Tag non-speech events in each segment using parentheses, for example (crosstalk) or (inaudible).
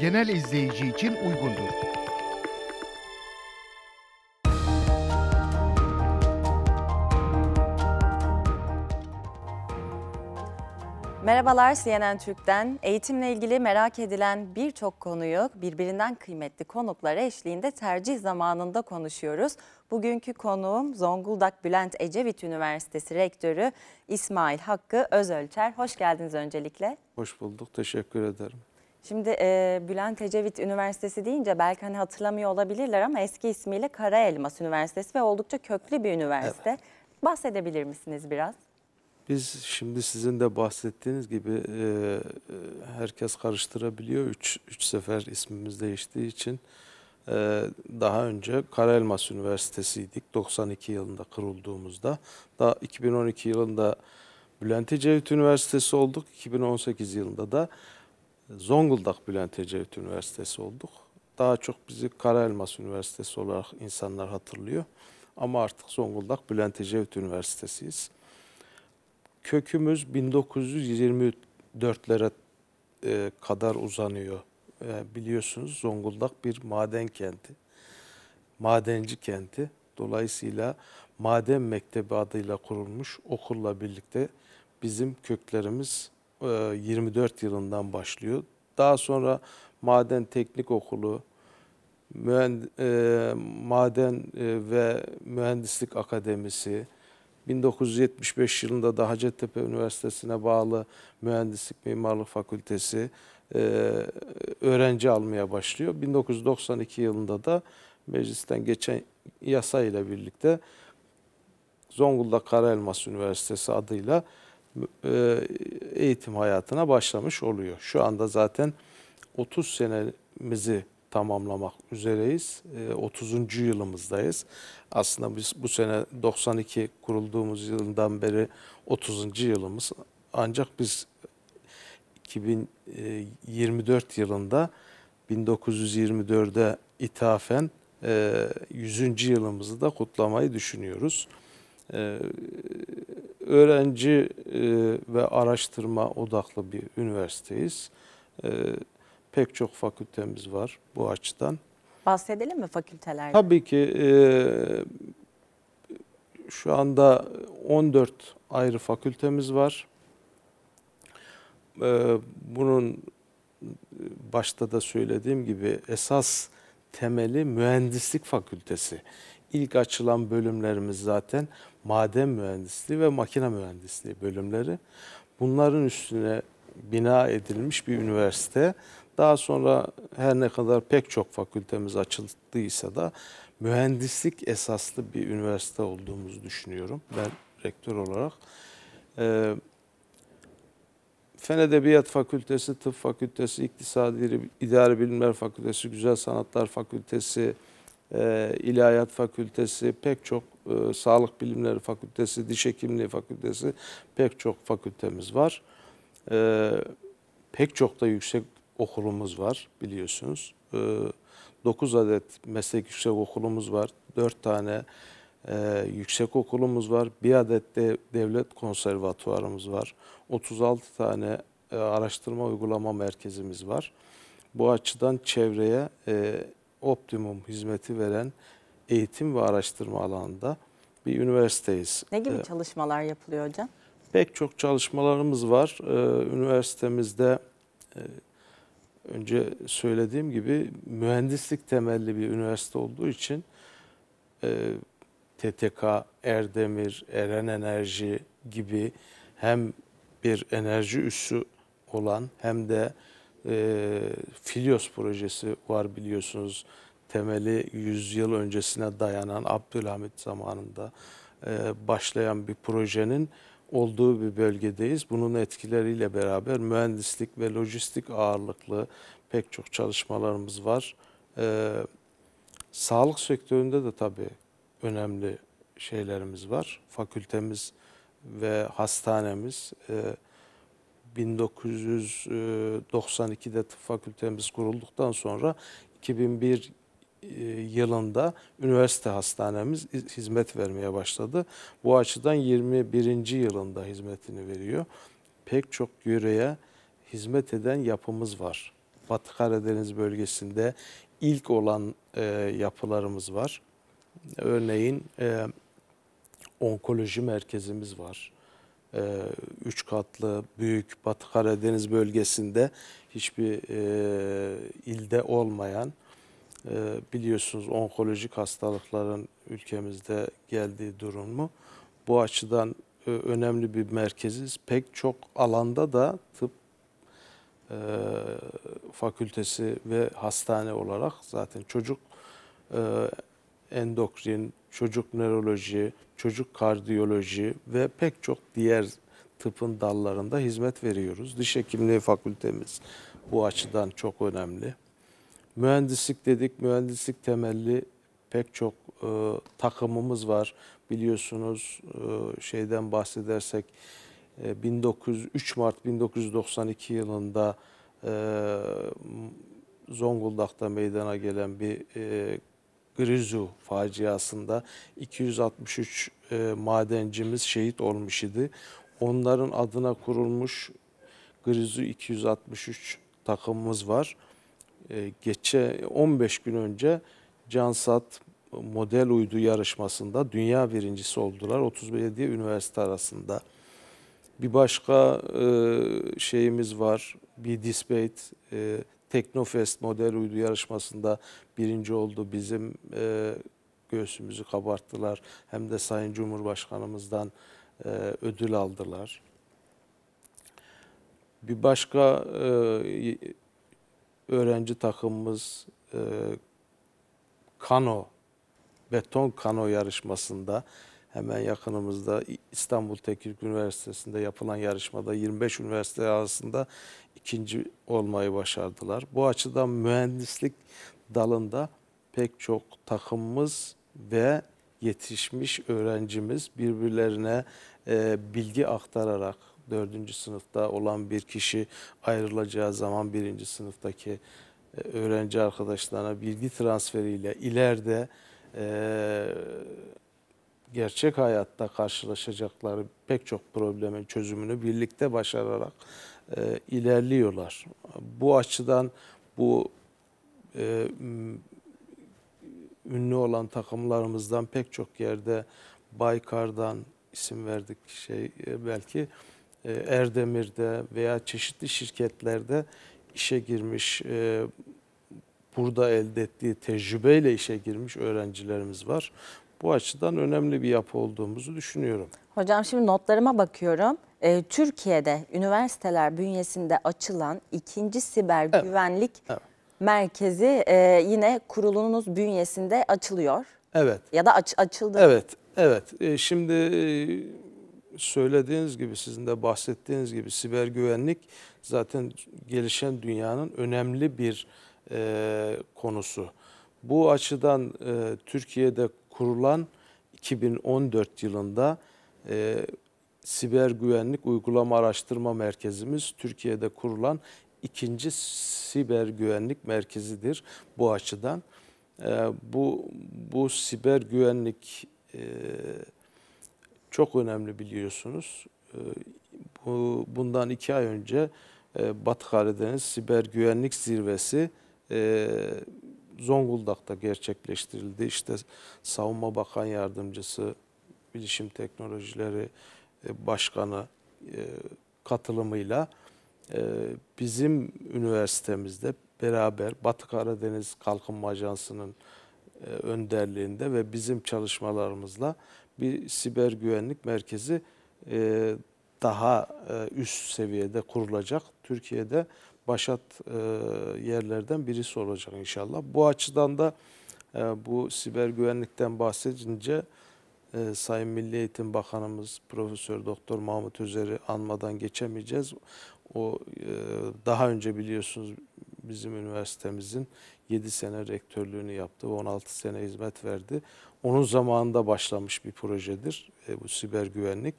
genel izleyici için uygundur. Merhabalar CNN Türk'ten. Eğitimle ilgili merak edilen birçok konuyu birbirinden kıymetli konuklara eşliğinde tercih zamanında konuşuyoruz. Bugünkü konuğum Zonguldak Bülent Ecevit Üniversitesi Rektörü İsmail Hakkı Özölçer. Hoş geldiniz öncelikle. Hoş bulduk. Teşekkür ederim. Şimdi e, Bülent Ecevit Üniversitesi deyince belki hani hatırlamıyor olabilirler ama eski ismiyle Kara Elmas Üniversitesi ve oldukça köklü bir üniversite. Evet. Bahsedebilir misiniz biraz? Biz şimdi sizin de bahsettiğiniz gibi e, e herkes karıştırabiliyor. Üç, üç sefer ismimiz değiştiği için e, daha önce Kara Elmas Üniversitesi'ydik 92 yılında kurulduğumuzda. Daha 2012 yılında Bülent Ecevit Üniversitesi olduk. 2018 yılında da Zonguldak Bülent Ecevit Üniversitesi olduk. Daha çok bizi Kara Elmas Üniversitesi olarak insanlar hatırlıyor. Ama artık Zonguldak Bülent Ecevit Üniversitesi'yiz. Kökümüz 1924'lere e, kadar uzanıyor. E, biliyorsunuz Zonguldak bir maden kenti, madenci kenti. Dolayısıyla Maden Mektebi adıyla kurulmuş okulla birlikte bizim köklerimiz 24 e, yılından başlıyor. Daha sonra Maden Teknik Okulu, Mühend e, Maden e, ve Mühendislik Akademisi, 1975 yılında da Hacettepe Üniversitesi'ne bağlı Mühendislik Mimarlık Fakültesi e, öğrenci almaya başlıyor. 1992 yılında da meclisten geçen yasa ile birlikte Zonguldak Karaelmas Üniversitesi adıyla e, eğitim hayatına başlamış oluyor. Şu anda zaten 30 senemizi tamamlamak üzereyiz. 30. E, yılımızdayız. Aslında biz bu sene 92 kurulduğumuz yıldan beri 30. yılımız. Ancak biz 2024 yılında 1924'e ithafen 100. E, yılımızı da kutlamayı düşünüyoruz öğrenci e, ve araştırma odaklı bir üniversiteyiz. E, pek çok fakültemiz var bu açıdan. Bahsedelim mi fakültelerden? Tabii ki e, şu anda 14 ayrı fakültemiz var. E, bunun başta da söylediğim gibi esas temeli mühendislik fakültesi ilk açılan bölümlerimiz zaten maden mühendisliği ve makine mühendisliği bölümleri. Bunların üstüne bina edilmiş bir üniversite. Daha sonra her ne kadar pek çok fakültemiz açıldıysa da mühendislik esaslı bir üniversite olduğumuzu düşünüyorum. Ben rektör olarak. Ee, Fen Edebiyat Fakültesi, Tıp Fakültesi, İktisadi İdari Bilimler Fakültesi, Güzel Sanatlar Fakültesi, e, İlahiyat Fakültesi, pek çok e, Sağlık Bilimleri Fakültesi, Diş Hekimliği Fakültesi pek çok fakültemiz var. Ee, pek çok da yüksek okulumuz var biliyorsunuz. E, ee, 9 adet meslek yüksek okulumuz var. 4 tane e, yüksek okulumuz var. Bir adet de devlet konservatuvarımız var. 36 tane e, araştırma uygulama merkezimiz var. Bu açıdan çevreye e, optimum hizmeti veren eğitim ve araştırma alanında bir üniversiteyiz. Ne gibi ee, çalışmalar yapılıyor hocam? Pek çok çalışmalarımız var. Ee, üniversitemizde e, önce söylediğim gibi mühendislik temelli bir üniversite olduğu için e, TTK, Erdemir, Eren Enerji gibi hem bir enerji üssü olan hem de e, Filios projesi var biliyorsunuz. Temeli 100 yıl öncesine dayanan Abdülhamit zamanında e, başlayan bir projenin olduğu bir bölgedeyiz. Bunun etkileriyle beraber mühendislik ve lojistik ağırlıklı pek çok çalışmalarımız var. E, sağlık sektöründe de tabii önemli şeylerimiz var. Fakültemiz ve hastanemiz, e, 1992'de e, tıp fakültemiz kurulduktan sonra 2001 e, yılında üniversite hastanemiz hizmet vermeye başladı. Bu açıdan 21. yılında hizmetini veriyor. Pek çok yöreye hizmet eden yapımız var. Batı Karadeniz bölgesinde ilk olan e, yapılarımız var. Örneğin e, onkoloji merkezimiz var e, üç katlı büyük Batı Karadeniz bölgesinde hiçbir e, ilde olmayan e, biliyorsunuz onkolojik hastalıkların ülkemizde geldiği durum mu Bu açıdan e, önemli bir merkeziz. Pek çok alanda da tıp e, fakültesi ve hastane olarak zaten çocuk e, endokrin, çocuk nöroloji, çocuk kardiyoloji ve pek çok diğer tıpın dallarında hizmet veriyoruz. Diş hekimliği fakültemiz bu açıdan çok önemli. Mühendislik dedik, mühendislik temelli pek çok e, takımımız var. Biliyorsunuz e, şeyden bahsedersek e, 1903 Mart 1992 yılında e, Zonguldak'ta meydana gelen bir e, Grizu faciasında 263 e, madencimiz şehit olmuş idi. Onların adına kurulmuş Grizu 263 takımımız var. E, geçe 15 gün önce Cansat model uydu yarışmasında dünya birincisi oldular 30 belediye üniversite arasında. Bir başka e, şeyimiz var. Bir Dispate e, Teknofest model uydu yarışmasında birinci oldu. Bizim e, göğsümüzü kabarttılar. Hem de Sayın Cumhurbaşkanımızdan e, ödül aldılar. Bir başka e, öğrenci takımımız e, kano, beton kano yarışmasında hemen yakınımızda İstanbul Teknik Üniversitesi'nde yapılan yarışmada 25 üniversite arasında ikinci olmayı başardılar. Bu açıdan mühendislik dalında pek çok takımımız ve yetişmiş öğrencimiz birbirlerine e, bilgi aktararak dördüncü sınıfta olan bir kişi ayrılacağı zaman birinci sınıftaki e, öğrenci arkadaşlarına bilgi transferiyle ileride e, gerçek hayatta karşılaşacakları pek çok problemin çözümünü birlikte başararak e, ilerliyorlar. Bu açıdan bu e, ünlü olan takımlarımızdan pek çok yerde Baykar'dan isim verdik şey e, belki e, Erdemir'de veya çeşitli şirketlerde işe girmiş e, burada elde ettiği tecrübeyle işe girmiş öğrencilerimiz var bu açıdan önemli bir yapı olduğumuzu düşünüyorum. Hocam şimdi notlarıma bakıyorum. Ee, Türkiye'de üniversiteler bünyesinde açılan ikinci siber evet. güvenlik evet. merkezi e, yine kurulunuz bünyesinde açılıyor. Evet. Ya da aç, açıldı. Evet, evet. Ee, şimdi e, söylediğiniz gibi sizin de bahsettiğiniz gibi siber güvenlik zaten gelişen dünyanın önemli bir e, konusu. Bu açıdan e, Türkiye'de kurulan 2014 yılında e, Siber Güvenlik Uygulama Araştırma Merkezimiz Türkiye'de kurulan ikinci siber güvenlik merkezidir bu açıdan. E, bu, bu siber güvenlik e, çok önemli biliyorsunuz. E, bu, bundan iki ay önce e, Batı Karadeniz Siber Güvenlik Zirvesi e, Zonguldak'ta gerçekleştirildi. İşte Savunma Bakan Yardımcısı, Bilişim Teknolojileri e, Başkanı e, katılımıyla e, bizim üniversitemizde beraber Batı Karadeniz Kalkınma Ajansı'nın önderliğinde ve bizim çalışmalarımızla bir siber güvenlik merkezi daha üst seviyede kurulacak. Türkiye'de başat e, yerlerden birisi olacak inşallah. Bu açıdan da e, bu siber güvenlikten bahsedince e, Sayın Milli Eğitim Bakanımız Profesör Doktor Mahmut Özer'i anmadan geçemeyeceğiz. O e, daha önce biliyorsunuz bizim üniversitemizin 7 sene rektörlüğünü yaptı 16 sene hizmet verdi. Onun zamanında başlamış bir projedir e, bu siber güvenlik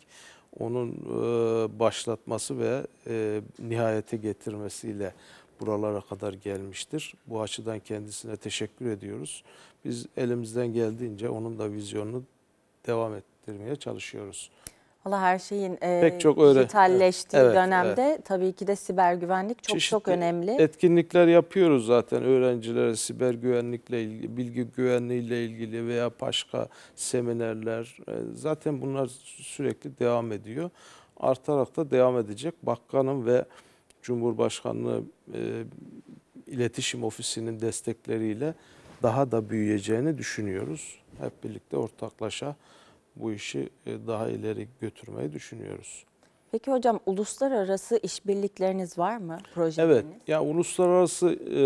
onun e, başlatması ve e, nihayete getirmesiyle buralara kadar gelmiştir. Bu açıdan kendisine teşekkür ediyoruz. Biz elimizden geldiğince onun da vizyonunu devam ettirmeye çalışıyoruz. Allah her şeyin e, çok öyle. dijitalleştiği evet, dönemde evet. tabii ki de siber güvenlik çok Çeşitli çok önemli. Etkinlikler yapıyoruz zaten öğrencilere siber güvenlikle ilgili, bilgi güvenliğiyle ilgili veya başka seminerler. E, zaten bunlar sürekli devam ediyor. Artarak da devam edecek. Bakanım ve Cumhurbaşkanlığı e, İletişim Ofisi'nin destekleriyle daha da büyüyeceğini düşünüyoruz. Hep birlikte ortaklaşa bu işi e, daha ileri götürmeyi düşünüyoruz. Peki hocam uluslararası işbirlikleriniz var mı projeleriniz? Evet, ya uluslararası e,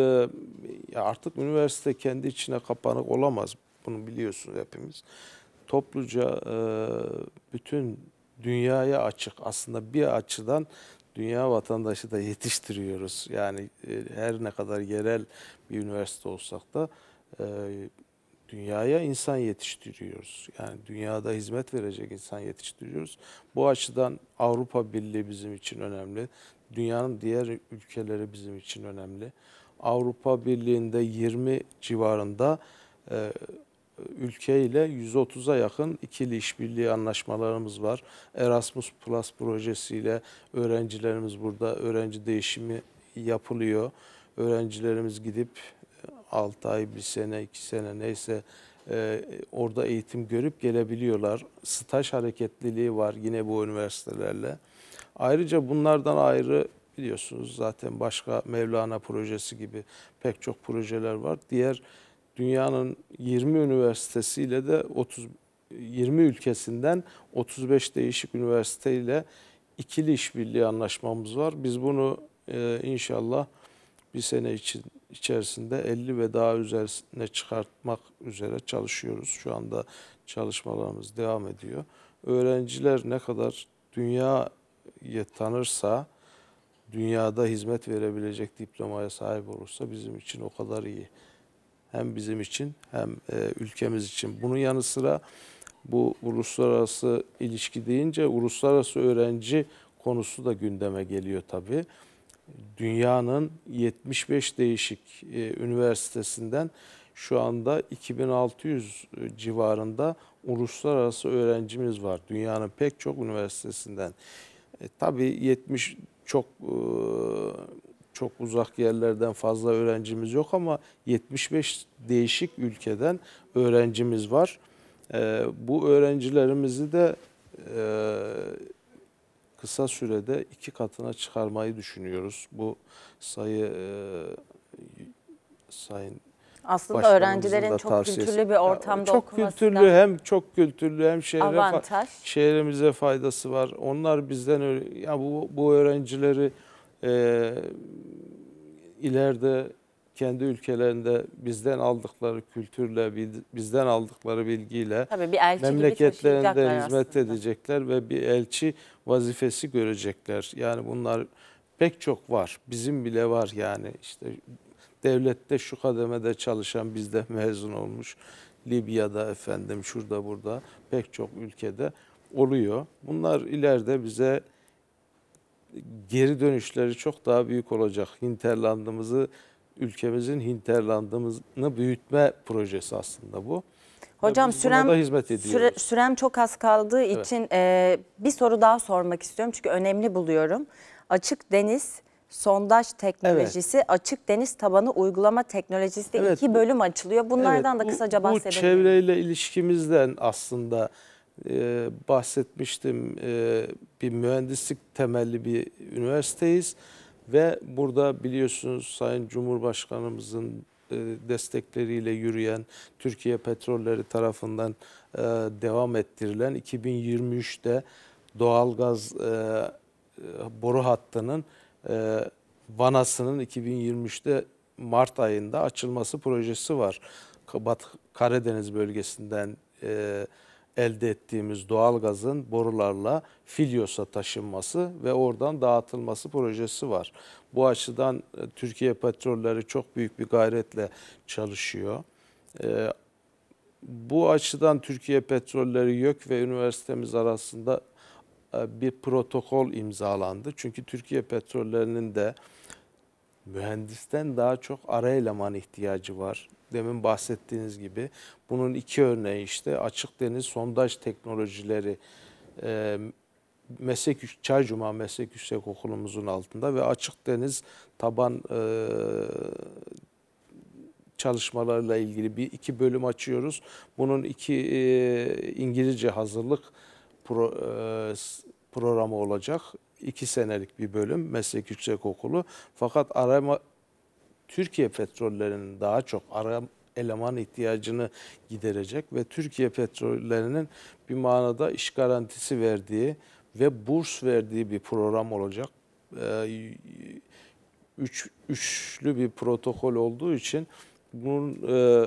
ya artık üniversite kendi içine kapanık olamaz. Bunu biliyorsunuz hepimiz. Topluca e, bütün dünyaya açık. Aslında bir açıdan dünya vatandaşı da yetiştiriyoruz. Yani her ne kadar yerel bir üniversite olsak da dünyaya insan yetiştiriyoruz. Yani dünyada hizmet verecek insan yetiştiriyoruz. Bu açıdan Avrupa Birliği bizim için önemli. Dünyanın diğer ülkeleri bizim için önemli. Avrupa Birliği'nde 20 civarında e, ülke ile 130'a yakın ikili işbirliği anlaşmalarımız var. Erasmus Plus projesiyle öğrencilerimiz burada öğrenci değişimi yapılıyor. Öğrencilerimiz gidip 6 ay, 1 sene, 2 sene neyse e, orada eğitim görüp gelebiliyorlar. Staj hareketliliği var yine bu üniversitelerle. Ayrıca bunlardan ayrı biliyorsunuz zaten başka Mevlana projesi gibi pek çok projeler var. Diğer dünyanın 20 üniversitesiyle de 30 20 ülkesinden 35 değişik üniversiteyle ikili işbirliği anlaşmamız var. Biz bunu e, inşallah bir sene için içerisinde 50 ve daha üzerine çıkartmak üzere çalışıyoruz. Şu anda çalışmalarımız devam ediyor. Öğrenciler ne kadar dünyayı tanırsa, dünyada hizmet verebilecek diplomaya sahip olursa bizim için o kadar iyi. Hem bizim için hem e, ülkemiz için. Bunun yanı sıra bu uluslararası ilişki deyince uluslararası öğrenci konusu da gündeme geliyor tabii dünyanın 75 değişik e, üniversitesinden şu anda 2600 e, civarında uluslararası öğrencimiz var. Dünyanın pek çok üniversitesinden. E, tabii 70 çok e, çok uzak yerlerden fazla öğrencimiz yok ama 75 değişik ülkeden öğrencimiz var. E, bu öğrencilerimizi de e, kısa sürede iki katına çıkarmayı düşünüyoruz. Bu sayı e, sayın aslında öğrencilerin çok tavsiyesi. kültürlü bir ortamda çok kültürlü hem çok kültürlü hem şehre avantaj. Fa şehrimize faydası var. Onlar bizden öyle ya bu bu öğrencileri e, ileride kendi ülkelerinde bizden aldıkları kültürle, bizden aldıkları bilgiyle Tabii bir elçi memleketlerinde hizmet aslında. edecekler ve bir elçi vazifesi görecekler. Yani bunlar pek çok var. Bizim bile var yani işte devlette şu kademede çalışan bizde (laughs) mezun olmuş. Libya'da efendim şurada burada pek çok ülkede oluyor. Bunlar ileride bize geri dönüşleri çok daha büyük olacak. Hinterlandımızı ülkemizin hinterlandımızını büyütme projesi aslında bu. Hocam sürem, hizmet Süre, sürem çok az kaldığı evet. için e, bir soru daha sormak istiyorum çünkü önemli buluyorum. Açık deniz sondaj teknolojisi, evet. açık deniz tabanı uygulama teknolojisi de evet, iki bölüm açılıyor. Bunlardan evet, da kısaca bu, bahsedelim. Bu çevreyle ilişkimizden aslında e, bahsetmiştim. E, bir mühendislik temelli bir üniversiteyiz ve burada biliyorsunuz Sayın Cumhurbaşkanımızın e, destekleriyle yürüyen, Türkiye Petrolleri tarafından e, devam ettirilen 2023'te doğalgaz e, boru hattının vanasının 2023'te Mart ayında açılması projesi var. Karadeniz bölgesinden e, elde ettiğimiz doğalgazın borularla Filyos'a taşınması ve oradan dağıtılması projesi var. Bu açıdan e, Türkiye Petrolleri çok büyük bir gayretle çalışıyor. E, bu açıdan Türkiye Petrolleri YÖK ve üniversitemiz arasında e, bir protokol imzalandı. Çünkü Türkiye Petrolleri'nin de mühendisten daha çok ara eleman ihtiyacı var. Demin bahsettiğiniz gibi bunun iki örneği işte açık deniz sondaj teknolojileri e, meslek Çaycuma Meslek Yüksek Okulumuzun altında ve açık deniz taban e, çalışmalarla ilgili bir iki bölüm açıyoruz. Bunun iki e, İngilizce hazırlık pro, e, programı olacak. İki senelik bir bölüm meslek yüksekokulu. Fakat arama Türkiye petrollerinin daha çok arama eleman ihtiyacını giderecek ve Türkiye petrollerinin bir manada iş garantisi verdiği ve burs verdiği bir program olacak. Ee, üç, üçlü bir protokol olduğu için bunun e,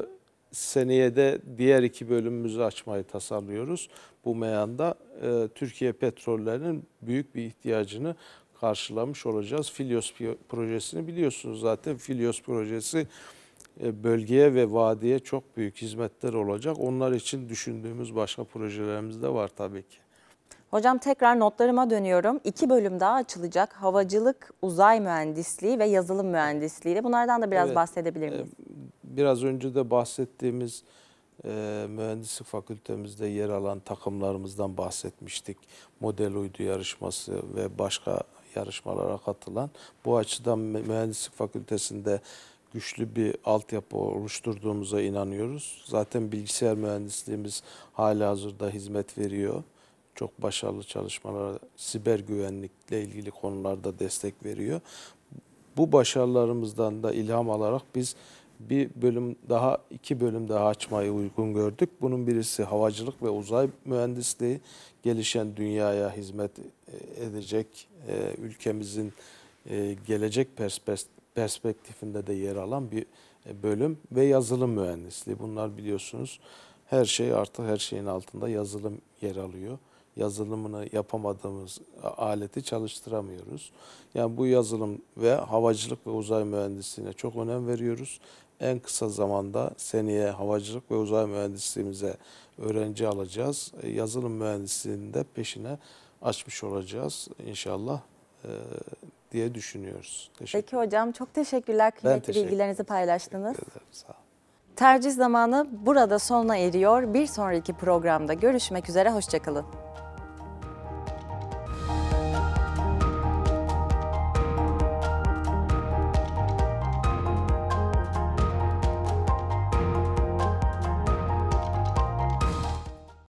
seneye de diğer iki bölümümüzü açmayı tasarlıyoruz. Bu meyanda e, Türkiye petrollerinin büyük bir ihtiyacını karşılamış olacağız. Filios projesini biliyorsunuz zaten. Filios projesi e, bölgeye ve vadiye çok büyük hizmetler olacak. Onlar için düşündüğümüz başka projelerimiz de var tabii ki. Hocam tekrar notlarıma dönüyorum. İki bölüm daha açılacak. Havacılık, uzay mühendisliği ve yazılım mühendisliği de. Bunlardan da biraz evet, bahsedebilir e, miyiz? biraz önce de bahsettiğimiz e, mühendislik fakültemizde yer alan takımlarımızdan bahsetmiştik. Model uydu yarışması ve başka yarışmalara katılan. Bu açıdan mühendislik fakültesinde güçlü bir altyapı oluşturduğumuza inanıyoruz. Zaten bilgisayar mühendisliğimiz hala hazırda hizmet veriyor. Çok başarılı çalışmalara siber güvenlikle ilgili konularda destek veriyor. Bu başarılarımızdan da ilham alarak biz bir bölüm daha, iki bölüm daha açmayı uygun gördük. Bunun birisi havacılık ve uzay mühendisliği gelişen dünyaya hizmet e, edecek e, ülkemizin e, gelecek perspektifinde de yer alan bir bölüm ve yazılım mühendisliği. Bunlar biliyorsunuz her şey artık her şeyin altında yazılım yer alıyor. Yazılımını yapamadığımız aleti çalıştıramıyoruz. Yani bu yazılım ve havacılık ve uzay mühendisliğine çok önem veriyoruz en kısa zamanda seneye havacılık ve uzay mühendisliğimize öğrenci alacağız. E, yazılım mühendisliğinde peşine açmış olacağız inşallah e, diye düşünüyoruz. Teşekkür Peki hocam çok teşekkürler kıymetli teşekkür bilgilerinizi paylaştınız. ederim sağ olun. Tercih zamanı burada sonuna eriyor. Bir sonraki programda görüşmek üzere hoşçakalın.